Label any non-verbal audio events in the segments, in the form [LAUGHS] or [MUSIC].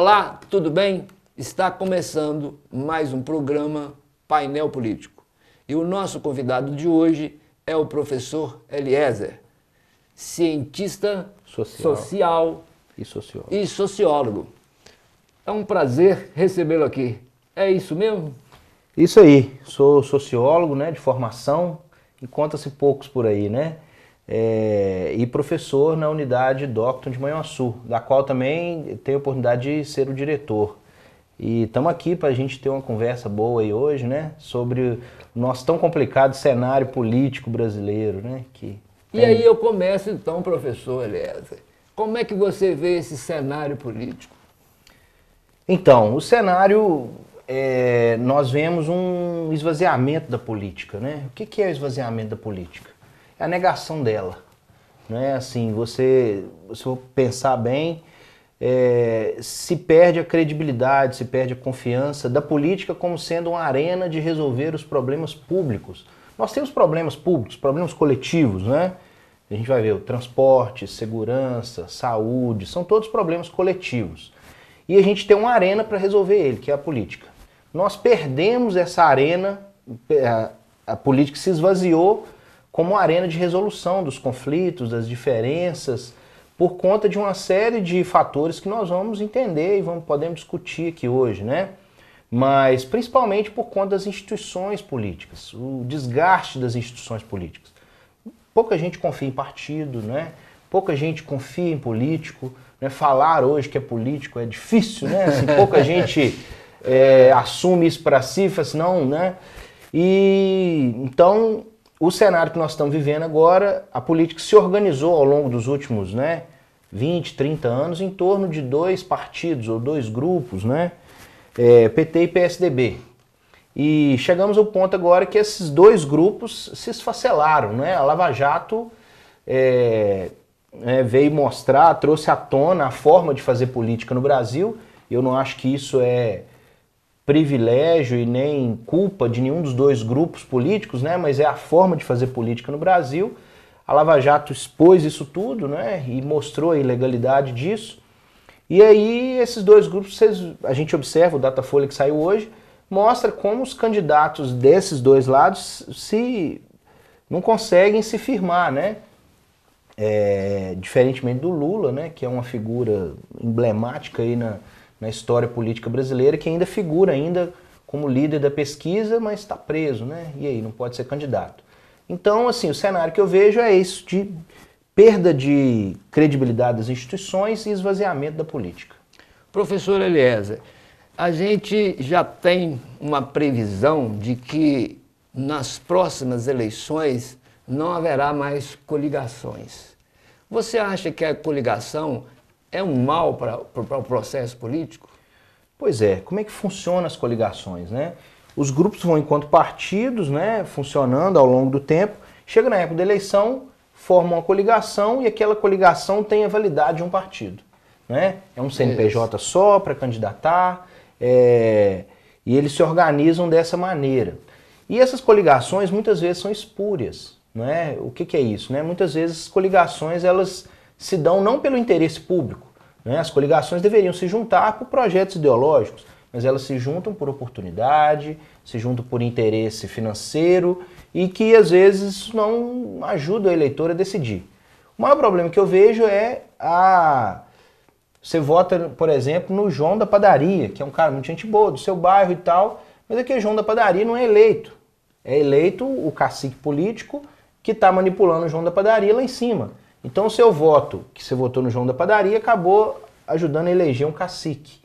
Olá, tudo bem? Está começando mais um programa Painel Político. E o nosso convidado de hoje é o professor Eliezer, cientista social, social e, sociólogo. e sociólogo. É um prazer recebê-lo aqui. É isso mesmo? Isso aí. Sou sociólogo, né, de formação, e conta-se poucos por aí, né? é, e professor na unidade Docton de Manhuaçu, da qual também tenho a oportunidade de ser o diretor. E estamos aqui para a gente ter uma conversa boa aí hoje, né? Sobre o nosso tão complicado cenário político brasileiro, né? Que tem... E aí eu começo então, professor Eliezer. Como é que você vê esse cenário político? Então, o cenário é, nós vemos um esvaziamento da política, né? O que, que é o esvaziamento da política? é a negação dela. Né? Assim, você, se for pensar bem, é, se perde a credibilidade, se perde a confiança da política como sendo uma arena de resolver os problemas públicos. Nós temos problemas públicos, problemas coletivos, né? A gente vai ver o transporte, segurança, saúde, são todos problemas coletivos. E a gente tem uma arena para resolver ele, que é a política. Nós perdemos essa arena, é, a, a política se esvaziou como arena de resolução dos conflitos, das diferenças, por conta de uma série de fatores que nós vamos entender e vamos podemos discutir aqui hoje, né? Mas principalmente por conta das instituições políticas, o desgaste das instituições políticas. Pouca gente confia em partido, né? Pouca gente confia em político. Né? Falar hoje que é político é difícil, né? Assim, [LAUGHS] pouca gente é, assume isso para si, assim, não, né? E então o cenário que nós estamos vivendo agora, a política se organizou ao longo dos últimos né, 20, 30 anos em torno de dois partidos ou dois grupos, né, é, PT e PSDB. E chegamos ao ponto agora que esses dois grupos se esfacelaram. Né? A Lava Jato é, é, veio mostrar, trouxe à tona a forma de fazer política no Brasil. Eu não acho que isso é privilégio e nem culpa de nenhum dos dois grupos políticos, né? Mas é a forma de fazer política no Brasil. A Lava Jato expôs isso tudo, né? E mostrou a ilegalidade disso. E aí esses dois grupos, vocês, a gente observa o Datafolha que saiu hoje, mostra como os candidatos desses dois lados se não conseguem se firmar, né? É, diferentemente do Lula, né? Que é uma figura emblemática aí na na história política brasileira que ainda figura ainda como líder da pesquisa, mas está preso, né? E aí, não pode ser candidato. Então, assim, o cenário que eu vejo é isso de perda de credibilidade das instituições e esvaziamento da política. Professor Eliezer, a gente já tem uma previsão de que nas próximas eleições não haverá mais coligações. Você acha que a coligação é um mal para o processo político? Pois é, como é que funcionam as coligações, né? Os grupos vão enquanto partidos, né, funcionando ao longo do tempo, chega na época da eleição, formam uma coligação e aquela coligação tem a validade de um partido, né? É um é. CNPJ Isso. só para candidatar, é... e eles se organizam dessa maneira. E essas coligações muitas vezes são espúrias, né? O que, que é isso, né? Muitas vezes as coligações elas se dão não pelo interesse público. Né? As coligações deveriam se juntar por projetos ideológicos, mas elas se juntam por oportunidade, se juntam por interesse financeiro e que às vezes não ajuda o eleitor a decidir. O maior problema que eu vejo é a. Você vota, por exemplo, no João da Padaria, que é um cara muito gente boa, do seu bairro e tal, mas o é João da Padaria não é eleito. É eleito o cacique político que está manipulando o João da Padaria lá em cima. Então o seu voto, que você votou no João da Padaria, acabou ajudando a eleger um cacique.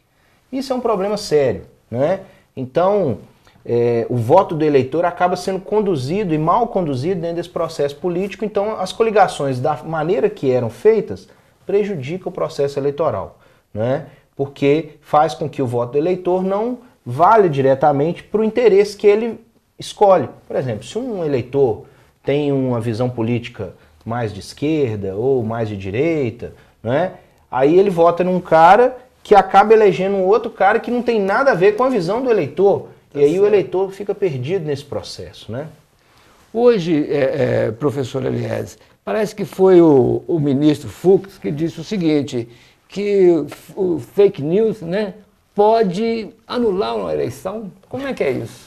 Isso é um problema sério, né? Então, é, o voto do eleitor acaba sendo conduzido e mal conduzido dentro desse processo político, então as coligações, da maneira que eram feitas, prejudica o processo eleitoral, né? porque faz com que o voto do eleitor não valha diretamente para o interesse que ele escolhe. Por exemplo, se um eleitor tem uma visão política mais de esquerda ou mais de direita, né? Aí ele vota num cara que acaba elegendo um outro cara que não tem nada a ver com a visão do eleitor. Tá e aí certo. o eleitor fica perdido nesse processo, né? Hoje, é, é, professor Elias, parece que foi o, o ministro Fux que disse o seguinte, que o fake news né, pode anular uma eleição. Como é que é isso?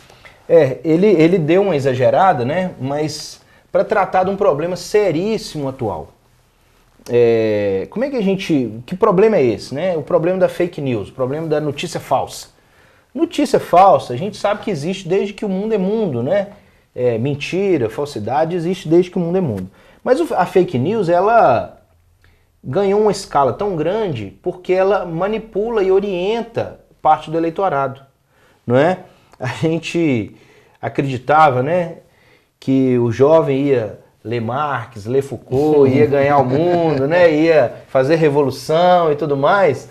É, ele, ele deu uma exagerada, né? Mas para tratar de um problema seríssimo atual. É, como é que a gente. Que problema é esse? Né? O problema da fake news, o problema da notícia falsa. Notícia falsa, a gente sabe que existe desde que o mundo é mundo, né? É, mentira, falsidade existe desde que o mundo é mundo. Mas a fake news, ela ganhou uma escala tão grande porque ela manipula e orienta parte do eleitorado, não é? A gente acreditava, né? que o jovem ia ler Marx, ler Foucault, ia ganhar o mundo, né? ia fazer revolução e tudo mais.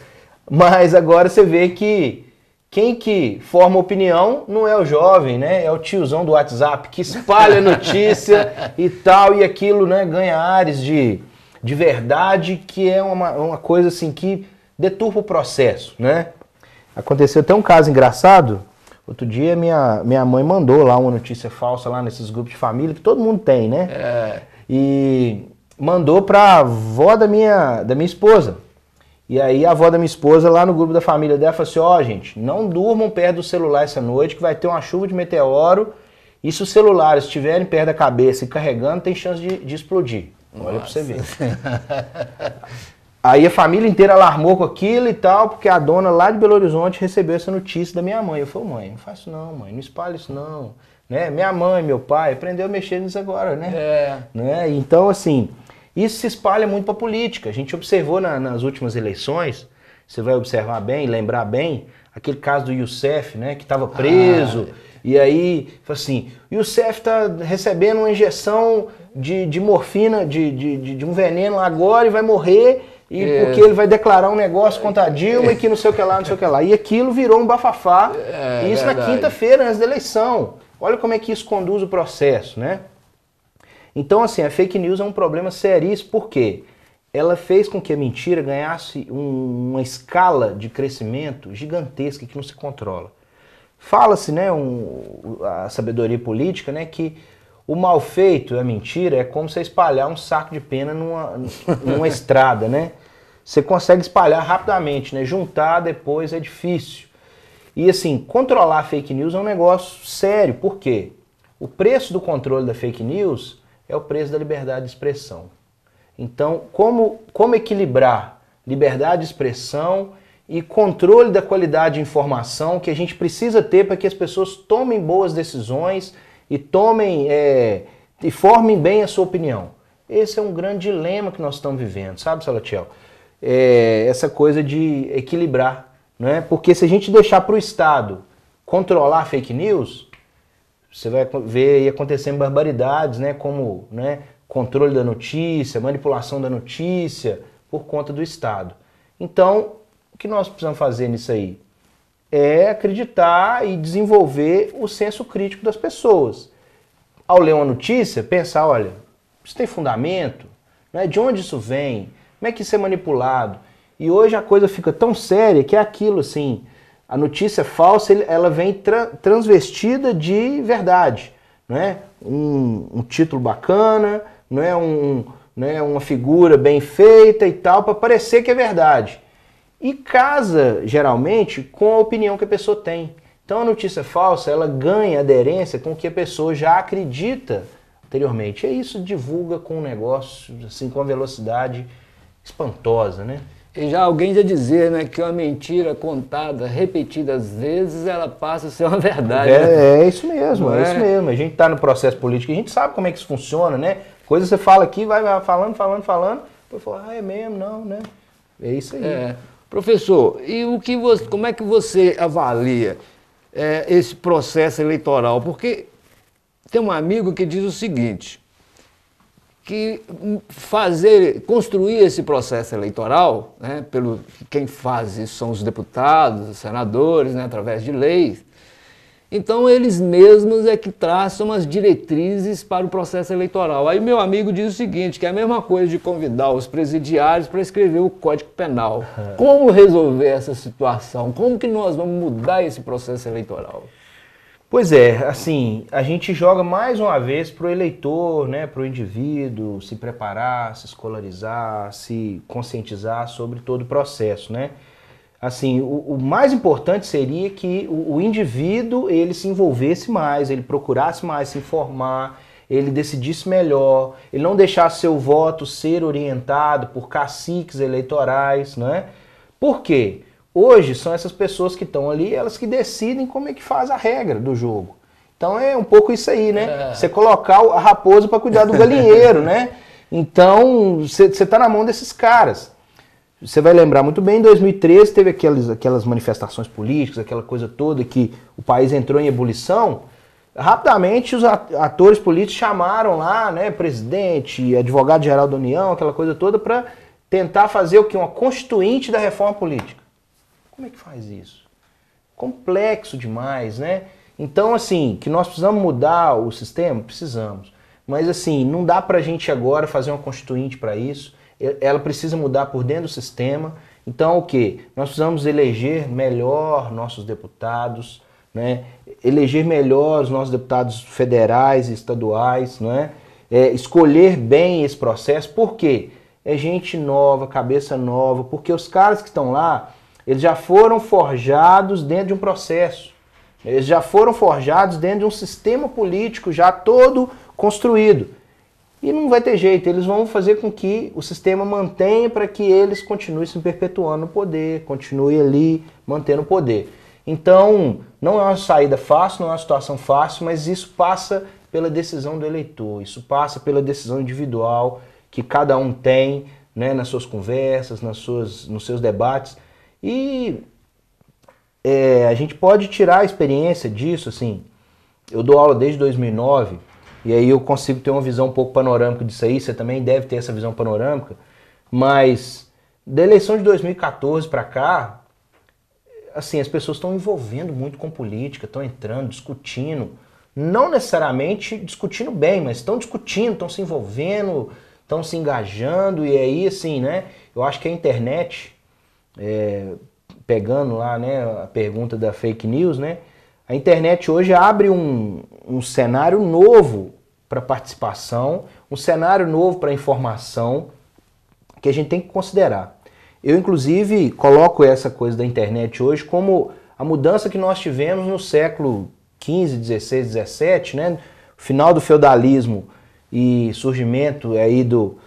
Mas agora você vê que quem que forma opinião não é o jovem, né? É o tiozão do WhatsApp que espalha notícia e tal, e aquilo né, ganha ares de, de verdade, que é uma, uma coisa assim que deturpa o processo, né? Aconteceu até um caso engraçado Outro dia minha, minha mãe mandou lá uma notícia falsa lá nesses grupos de família, que todo mundo tem, né? É. E mandou pra avó da minha, da minha esposa. E aí a avó da minha esposa lá no grupo da família dela falou assim, ó oh, gente, não durmam perto do celular essa noite que vai ter uma chuva de meteoro e se os celulares estiverem perto da cabeça e carregando, tem chance de, de explodir. Olha Nossa. pra você ver. [LAUGHS] Aí a família inteira alarmou com aquilo e tal, porque a dona lá de Belo Horizonte recebeu essa notícia da minha mãe. Eu falei, mãe, não faço não, mãe, não espalha isso não. Né? Minha mãe, meu pai, aprendeu a mexer nisso agora, né? É. Né? Então, assim, isso se espalha muito para política. A gente observou na, nas últimas eleições, você vai observar bem, lembrar bem, aquele caso do Youssef, né, que estava preso. Ah. E aí, assim, e o Youssef está recebendo uma injeção de, de morfina, de, de, de um veneno agora e vai morrer e é. porque ele vai declarar um negócio contra a Dilma é. e que não sei o que lá, não sei o que lá. E aquilo virou um bafafá, é, isso verdade. na quinta-feira antes da eleição. Olha como é que isso conduz o processo, né? Então, assim, a fake news é um problema seríssimo, por quê? Ela fez com que a mentira ganhasse um, uma escala de crescimento gigantesca que não se controla. Fala-se, né, um, a sabedoria política, né, que o mal feito, a é mentira, é como você espalhar um saco de pena numa, numa [LAUGHS] estrada, né? Você consegue espalhar rapidamente, né? Juntar depois é difícil. E assim, controlar fake news é um negócio sério, por quê? O preço do controle da fake news é o preço da liberdade de expressão. Então, como, como equilibrar liberdade de expressão e controle da qualidade de informação que a gente precisa ter para que as pessoas tomem boas decisões e tomem é, e formem bem a sua opinião. Esse é um grande dilema que nós estamos vivendo, sabe, Salatiel? É, essa coisa de equilibrar, é? Porque se a gente deixar para o Estado controlar fake news, você vai ver aí acontecendo barbaridades, né? Como né? controle da notícia, manipulação da notícia por conta do Estado. Então, o que nós precisamos fazer nisso aí? é acreditar e desenvolver o senso crítico das pessoas. Ao ler uma notícia, pensar, olha, isso tem fundamento? Né? De onde isso vem? Como é que isso é manipulado? E hoje a coisa fica tão séria que é aquilo assim, a notícia falsa ela vem tra transvestida de verdade, né? Um, um título bacana, não é um, né, uma figura bem feita e tal para parecer que é verdade. E casa, geralmente, com a opinião que a pessoa tem. Então a notícia falsa, ela ganha aderência com o que a pessoa já acredita anteriormente. E isso divulga com um negócio, assim, com uma velocidade espantosa, né? E já alguém já dizer né, que uma mentira contada repetidas vezes, ela passa a ser uma verdade. É, né? é isso mesmo, é, é, isso é? mesmo. A gente está no processo político, a gente sabe como é que isso funciona, né? Coisa você fala aqui, vai falando, falando, falando, depois fala, ah, é mesmo, não, né? É isso aí. É. Professor, e o que você, como é que você avalia é, esse processo eleitoral? Porque tem um amigo que diz o seguinte, que fazer, construir esse processo eleitoral, né, pelo quem faz isso são os deputados, os senadores, né, através de leis, então eles mesmos é que traçam as diretrizes para o processo eleitoral. Aí meu amigo diz o seguinte, que é a mesma coisa de convidar os presidiários para escrever o Código Penal. [LAUGHS] Como resolver essa situação? Como que nós vamos mudar esse processo eleitoral? Pois é, assim, a gente joga mais uma vez para o eleitor, né, para o indivíduo se preparar, se escolarizar, se conscientizar sobre todo o processo, né? assim, o, o, mais importante seria que o, o, indivíduo ele se envolvesse mais, ele procurasse mais se informar, ele decidisse melhor, ele não deixasse seu voto ser orientado por caciques eleitorais, não né? Por quê? Hoje são essas pessoas que estão ali, elas que decidem como é que faz a regra do jogo. Então é um pouco isso aí, né? É. Você colocar a raposa para cuidar do galinheiro, [LAUGHS] né? Então você está na mão desses caras. Você vai lembrar muito bem, em 2013 teve aquelas, aquelas manifestações políticas, aquela coisa toda que o país entrou em ebulição. Rapidamente os atores políticos chamaram lá, né, presidente, advogado-geral da União, aquela coisa toda, para tentar fazer o que? Uma constituinte da reforma política. Como é que faz isso? Complexo demais, né? Então, assim, que nós precisamos mudar o sistema? Precisamos. Mas, assim, não dá para a gente agora fazer uma constituinte para isso ela precisa mudar por dentro do sistema. Então, o que? Nós precisamos eleger melhor nossos deputados, né? eleger melhor os nossos deputados federais e estaduais, né? É, escolher bem esse processo, porque é gente nova, cabeça nova, porque os caras que estão lá, eles já foram forjados dentro de um processo, eles já foram forjados dentro de um sistema político já todo construído. E não vai ter jeito, eles vão fazer com que o sistema mantenha para que eles continuem se perpetuando no poder, continue ali mantendo o poder. Então, não é uma saída fácil, não é uma situação fácil, mas isso passa pela decisão do eleitor, isso passa pela decisão individual que cada um tem né, nas suas conversas, nas suas, nos seus debates. E é, a gente pode tirar a experiência disso, assim. Eu dou aula desde 2009 e aí eu consigo ter uma visão um pouco panorâmica disso aí, você também deve ter essa visão panorâmica, mas da eleição de 2014 para cá, assim, as pessoas estão envolvendo muito com política, estão entrando, discutindo, não necessariamente discutindo bem, mas estão discutindo, estão se envolvendo, estão se engajando, e aí, assim, né? Eu acho que a internet, é, pegando lá, né, a pergunta da fake news, né? A internet hoje abre um, um cenário novo para participação, um cenário novo para informação que a gente tem que considerar. Eu, inclusive, coloco essa coisa da internet hoje como a mudança que nós tivemos no século XV, XVI, XVII, né? final do feudalismo e surgimento aí do,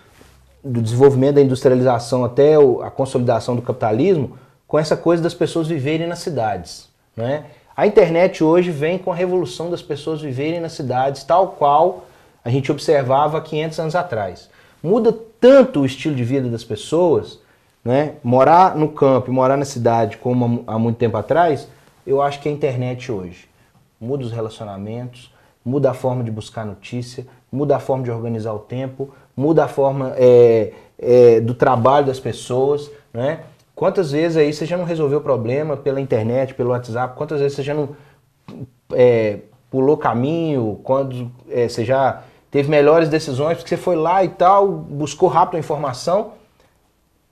do desenvolvimento da industrialização até a consolidação do capitalismo, com essa coisa das pessoas viverem nas cidades. Né? A internet hoje vem com a revolução das pessoas viverem nas cidades, tal qual a gente observava 500 anos atrás. Muda tanto o estilo de vida das pessoas, né? Morar no campo e morar na cidade como há muito tempo atrás, eu acho que é a internet hoje muda os relacionamentos, muda a forma de buscar notícia, muda a forma de organizar o tempo, muda a forma é, é, do trabalho das pessoas, né? Quantas vezes aí você já não resolveu o problema pela internet, pelo WhatsApp? Quantas vezes você já não é, pulou caminho? Quando é, você já teve melhores decisões, porque você foi lá e tal, buscou rápido a informação.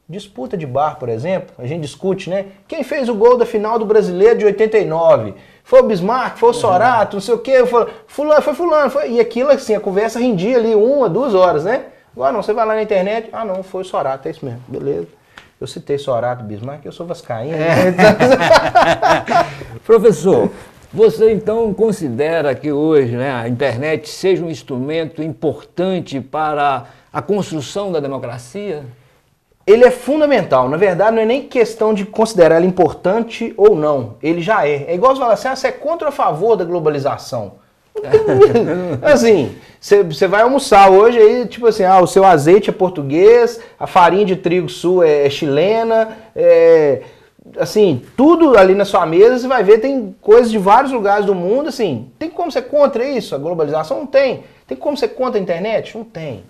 Disputa de bar, por exemplo, a gente discute, né? Quem fez o gol da final do Brasileiro de 89? Foi o Bismarck, foi o uhum. Sorato, não sei o quê, foi fulano, foi fulano. Foi... E aquilo assim, a conversa rendia ali uma, duas horas, né? Agora não, você vai lá na internet, ah não, foi o Sorato, é isso mesmo, beleza. Eu citei Sorato, Bismarck, eu sou vascaíno. É. Né? [LAUGHS] Então, [LAUGHS] Professor, você então considera que hoje né, a internet seja um instrumento importante para a construção da democracia? Ele é fundamental. Na verdade, não é nem questão de considerar ela importante ou não. Ele já é. É igual você falar assim: ah, você é contra ou a favor da globalização? [LAUGHS] assim, você vai almoçar hoje aí, tipo assim, ah, o seu azeite é português, a farinha de trigo sul é, é chilena, é assim, tudo ali na sua mesa, você vai ver, tem coisas de vários lugares do mundo, assim, tem como ser contra isso, a globalização? Não tem. Tem como ser contra a internet? Não tem. Não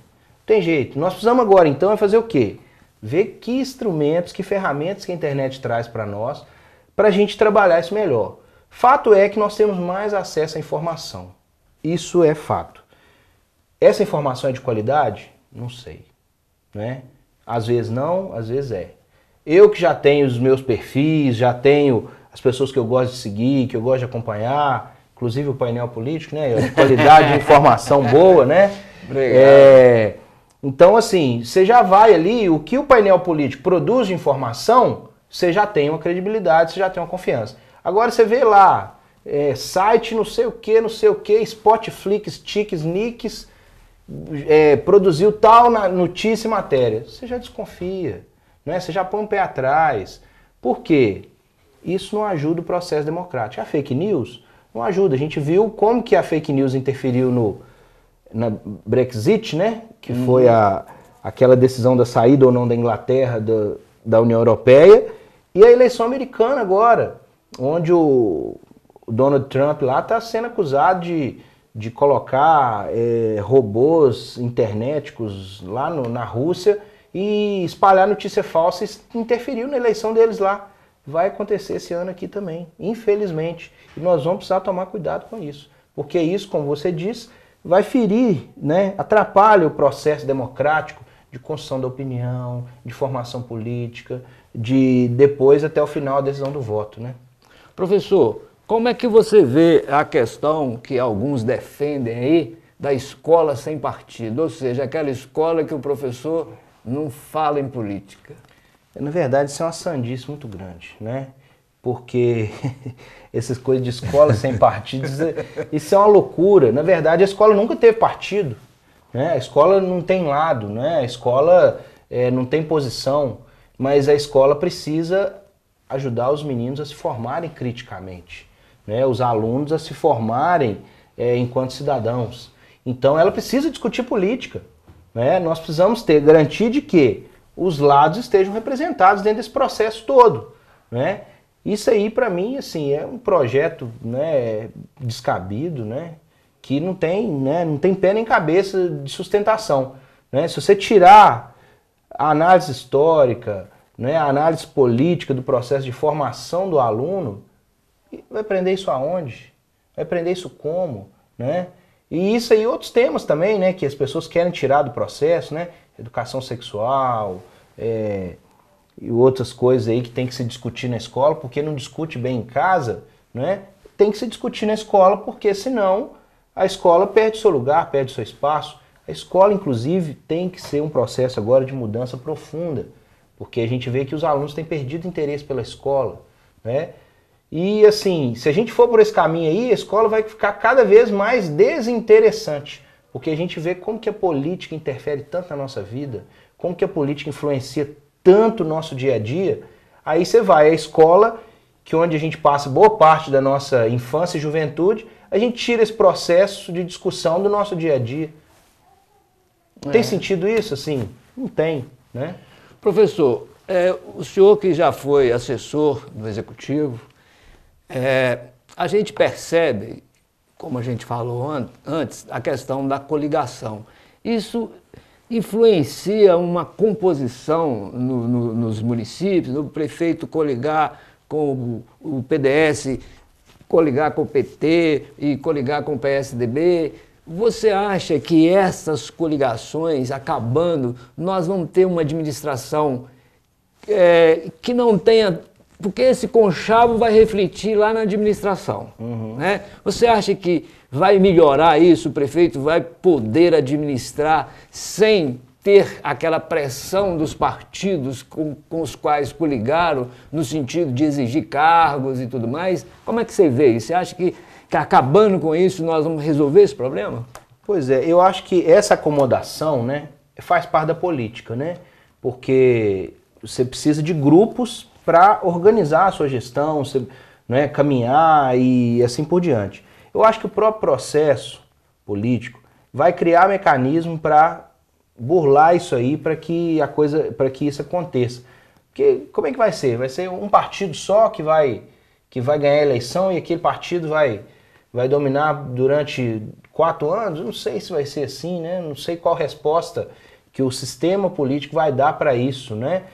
tem jeito. Nós precisamos agora, então, é fazer o quê? Ver que instrumentos, que ferramentas que a internet traz para nós, para a gente trabalhar isso melhor. Fato é que nós temos mais acesso à informação. Isso é fato. Essa informação é de qualidade? Não sei. Né? Às vezes não, às vezes é. Eu que já tenho os meus perfis, já tenho as pessoas que eu gosto de seguir, que eu gosto de acompanhar, inclusive o painel político, né? De qualidade de [LAUGHS] informação boa, né? Obrigado. É, então, assim, você já vai ali, o que o painel político produz de informação, você já tem uma credibilidade, você já tem uma confiança. Agora você vê lá, é, site não sei o que, não sei o que, Spotflix, Tikes, Nicks, é, produziu tal notícia e matéria. Você já desconfia. Né? Você já põe um pé atrás. Por quê? Isso não ajuda o processo democrático. A fake news não ajuda. A gente viu como que a fake news interferiu no na Brexit, né? Que hum. foi a, aquela decisão da saída ou não da Inglaterra da, da União Europeia. E a eleição americana agora, onde o, o Donald Trump lá está sendo acusado de, de colocar é, robôs internéticos lá no, na Rússia e espalhar notícia falsa interferiu na eleição deles lá. Vai acontecer esse ano aqui também, infelizmente. E nós vamos precisar tomar cuidado com isso. Porque isso, como você diz, vai ferir, né, atrapalha o processo democrático de construção da opinião, de formação política, de depois até o final a decisão do voto. Né? Professor, como é que você vê a questão que alguns defendem aí da escola sem partido? Ou seja, aquela escola que o professor não fala em política? Na verdade, isso é uma sandice muito grande, né? Porque [LAUGHS] essas coisas de escola sem partidos, é, isso é uma loucura. Na verdade, a escola nunca teve partido. Né? A escola não tem lado, né? a escola é, não tem posição, mas a escola precisa ajudar os meninos a se formarem criticamente, né? os alunos a se formarem é, enquanto cidadãos. Então ela precisa discutir política. Né? Nós precisamos ter garantia de que os lados estejam representados dentro desse processo todo. Né? Isso aí, para mim, assim, é um projeto né, descabido, né, que não tem, né, não tem pé nem cabeça de sustentação. Né? Se você tirar a análise histórica, né, a análise política do processo de formação do aluno, vai aprender isso aonde? Vai aprender isso como? Né? E isso aí outros temas também, né, que as pessoas querem tirar do processo, né, educação sexual é, e outras coisas aí que tem que se discutir na escola, porque não discute bem em casa, né, tem que se discutir na escola, porque senão a escola perde seu lugar, perde seu espaço. A escola, inclusive, tem que ser um processo agora de mudança profunda, porque a gente vê que os alunos têm perdido interesse pela escola, né, e assim, se a gente for por esse caminho aí, a escola vai ficar cada vez mais desinteressante, porque a gente vê como que a política interfere tanto na nossa vida, como que a política influencia tanto o nosso dia a dia. Aí você vai à escola, que é onde a gente passa boa parte da nossa infância e juventude, a gente tira esse processo de discussão do nosso dia a dia. É. Tem sentido isso? Assim, não tem, né? Professor, é, o senhor que já foi assessor do executivo, é, a gente percebe, como a gente falou an antes, a questão da coligação. Isso influencia uma composição no, no, nos municípios, no prefeito coligar com o, o PDS, coligar com o PT e coligar com o PSDB. Você acha que essas coligações acabando, nós vamos ter uma administração é, que não tenha porque esse conchavo vai refletir lá na administração. Uhum. Né? Você acha que vai melhorar isso, o prefeito vai poder administrar sem ter aquela pressão dos partidos com, com, os quais coligaram, no sentido de exigir cargos e tudo mais? Como é que você vê isso? Você acha que, que acabando com isso nós vamos resolver esse problema? Pois é, eu acho que essa acomodação né, faz parte da política, né? Porque você precisa de grupos para organizar a sua gestão, você, né, caminhar e assim por diante. Eu acho que o próprio processo político vai criar mecanismo para burlar isso aí, para que a coisa, para que isso aconteça. Porque como é que vai ser? Vai ser um partido só que vai que vai ganhar a eleição e aquele partido vai vai dominar durante quatro anos? Não sei se vai ser assim, né? Não sei qual resposta que o sistema político vai dar para isso, né?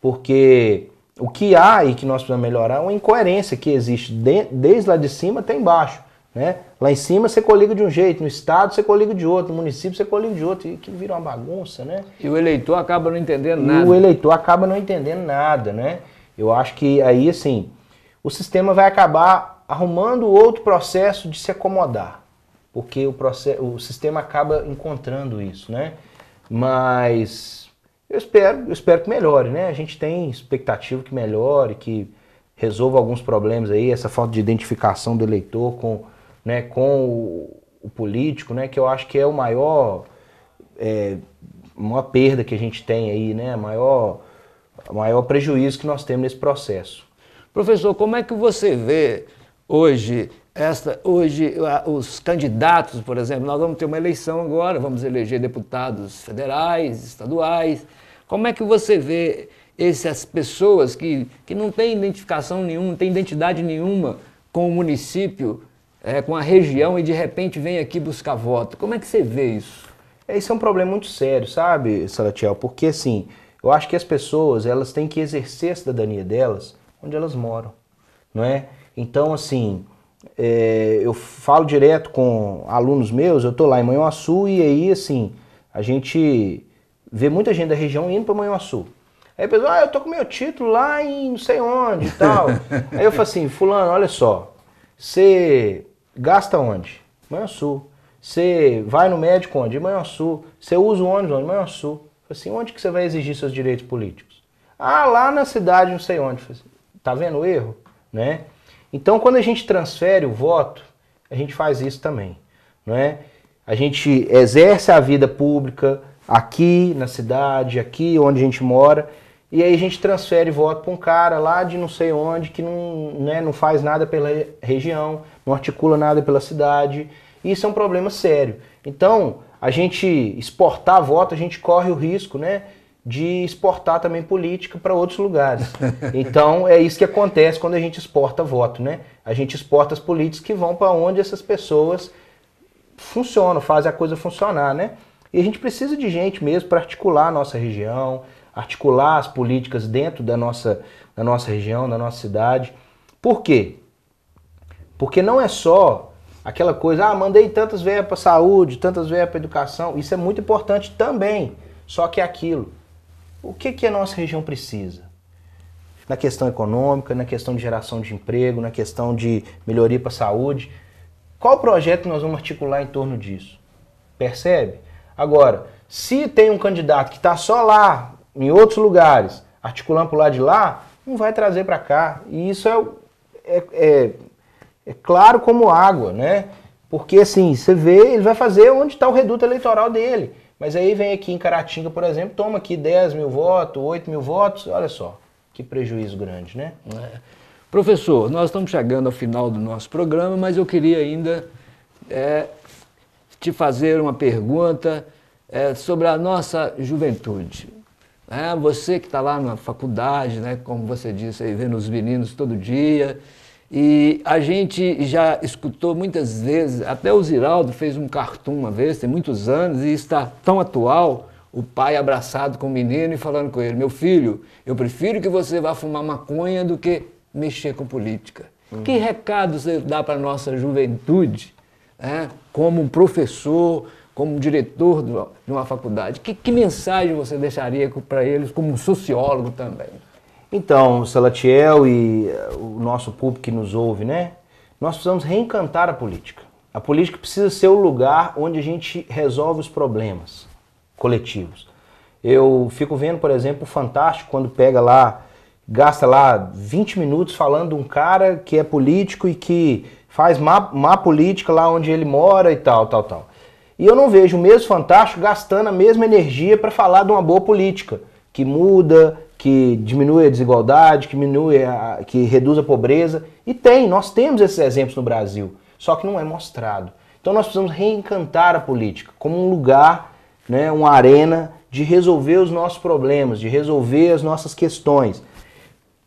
Porque o que há e que nós precisamos melhorar é uma incoerência que existe de, desde lá de cima até embaixo. Né? Lá em cima você coliga de um jeito, no estado você coliga de outro, no município você coliga de outro, e que vira uma bagunça, né? E o eleitor acaba não entendendo nada. E o eleitor acaba não entendendo nada, né? Eu acho que aí, assim, o sistema vai acabar arrumando outro processo de se acomodar, porque o, processo, o sistema acaba encontrando isso, né? Mas eu espero, eu espero que melhore, né? A gente tem expectativa que melhore, que resolva alguns problemas aí, essa falta de identificação do eleitor com, né, com o, o político, né? Que eu acho que é o maior, é, perda que a gente tem aí, né? Maior, maior prejuízo que nós temos nesse processo. Professor, como é que você vê hoje esta, hoje, os candidatos, por exemplo, nós vamos ter uma eleição agora, vamos eleger deputados federais, estaduais, como é que você vê essas pessoas que, que não têm identificação nenhuma, não têm identidade nenhuma com o município, é, com a região e de repente vem aqui buscar voto? Como é que você vê isso? Esse é um problema muito sério, sabe, Salatiel? Porque assim, eu acho que as pessoas elas têm que exercer a cidadania delas onde elas moram, não é? Então, assim, é, eu falo direto com alunos meus, eu tô lá em Manhuaçu e aí, assim, a gente vê muita gente da região indo para Manhuaçu. Aí a pessoa, ah, eu tô com meu título lá em não sei onde e tal. [LAUGHS] Aí eu falo assim, fulano, olha só, você gasta onde? Manhuaçu. Você vai no médico onde? Manhuaçu. Você usa o ônibus onde? Manhuaçu. Assim, onde que você vai exigir seus direitos políticos? Ah, lá na cidade, não sei onde. Assim, tá vendo o erro? Né? Então, quando a gente transfere o voto, a gente faz isso também. Não é? A gente exerce a vida pública, aqui na cidade, aqui onde a gente mora. E aí a gente transfere voto para um cara lá de não sei onde que não, né, não faz nada pela região, não articula nada pela cidade. Isso é um problema sério. Então, a gente exportar voto, a gente corre o risco, né? de exportar também política para outros lugares. [LAUGHS] Então é isso que acontece quando a gente exporta voto, né? A gente exporta as políticas que vão para onde essas pessoas funcionam, fazem a coisa funcionar, né? E a gente precisa de gente mesmo para articular a nossa região, articular as políticas dentro da nossa, da nossa região, da nossa cidade. Por quê? Porque não é só aquela coisa, ah, mandei tantas veias para saúde, tantas veias para educação. Isso é muito importante também. Só que é aquilo. O que, que a nossa região precisa? Na questão econômica, na questão de geração de emprego, na questão de melhoria para a saúde. Qual projeto nós vamos articular em torno disso? Percebe? Agora, se tem um candidato que está só lá, em outros lugares, articulando para o lado de lá, não vai trazer para cá. E isso é, é, é, é, claro como água, né? Porque assim, você vê, ele vai fazer onde está o reduto eleitoral dele. Mas aí vem aqui em Caratinga, por exemplo, toma aqui 10 mil votos, 8 mil votos, olha só, que prejuízo grande, né? É. Professor, nós estamos chegando ao final do nosso programa, mas eu queria ainda é, te fazer uma pergunta é, sobre a nossa juventude. É, você que está lá na faculdade, né, como você disse, aí, vendo os meninos todo dia, e a gente já escutou muitas vezes, até o Ziraldo fez um cartoon uma vez, tem muitos anos, e está tão atual, o pai abraçado com o menino e falando com ele, meu filho, eu prefiro que você vá fumar maconha do que mexer com política. Uhum. Que recado você dá para a nossa juventude é, como um professor, como um diretor de uma faculdade? Que, que mensagem você deixaria para eles como um sociólogo também? Então, Salatiel e eh, o nosso público que nos ouve, né? Nós precisamos reencantar a política. A política precisa ser o lugar onde a gente resolve os problemas coletivos. Eu fico vendo, por exemplo, o Fantástico quando pega lá, gasta lá 20 minutos falando de um cara que é político e que faz má, má política lá onde ele mora e tal, tal, tal. E eu não vejo o mesmo Fantástico gastando a mesma energia para falar de uma boa política, que muda, que diminui a desigualdade, que, diminui a, que reduz a pobreza. E tem, nós temos esses exemplos no Brasil, só que não é mostrado. Então nós precisamos reencantar a política como um lugar, né, uma arena de resolver os nossos problemas, de resolver as nossas questões.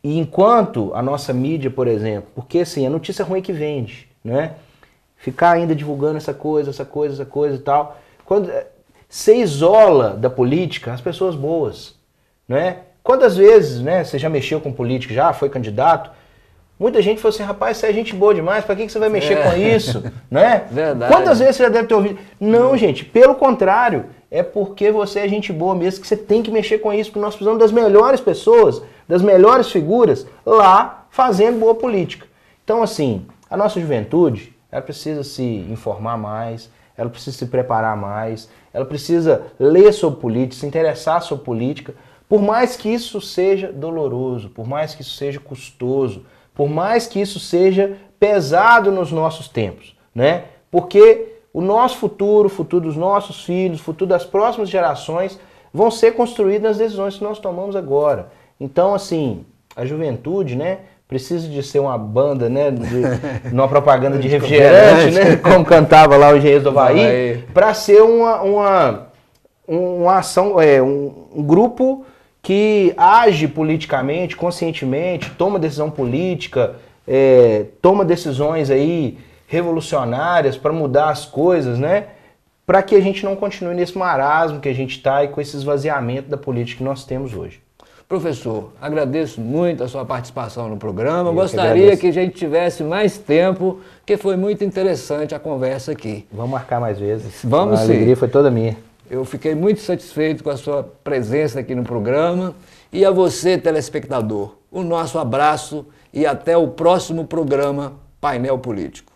E enquanto a nossa mídia, por exemplo, porque assim, a notícia ruim é que vende, né? Ficar ainda divulgando essa coisa, essa coisa, essa coisa e tal. Quando se eh, isola da política as pessoas boas, né? Quantas vezes, né, você já mexeu com política? já, foi candidato, Muita gente falou assim, rapaz, você é gente boa demais, para que, que você vai mexer é. com isso? [LAUGHS] né? Verdade. Quantas vezes você já deve ter ouvido? Não, gente, pelo contrário, é porque você é gente boa mesmo que você tem que mexer com isso, porque nós precisamos das melhores pessoas, das melhores figuras lá fazendo boa política. Então, assim, a nossa juventude, ela precisa se informar mais, ela precisa se preparar mais, ela precisa ler sobre política, se interessar sobre política, por mais que isso seja doloroso, por mais que isso seja custoso, por mais que isso seja pesado nos nossos tempos, né? Porque o nosso futuro, o futuro dos nossos filhos, o futuro das próximas gerações vão ser construídos nas decisões que nós tomamos agora. Então, assim, a juventude, né? Precisa de ser uma banda, né? De, [LAUGHS] uma propaganda de refrigerante, né? Como cantava lá o Engenheiro do Havaí, para ser uma, uma, uma ação, é, um, um grupo que age politicamente, conscientemente, toma decisão política, é, toma decisões aí revolucionárias para mudar as coisas, né? Para que a gente não continue nesse marasmo que a gente está e com esse esvaziamento da política que nós temos hoje. Professor, agradeço muito a sua participação no programa. Eu Gostaria que, que, a gente tivesse mais tempo, que foi muito interessante a conversa aqui. Vamos marcar mais vezes. Vamos a sim. A alegria foi toda minha. Eu fiquei muito satisfeito com a sua presença aqui no programa. E a você, telespectador, o nosso abraço e até o próximo programa Painel Político.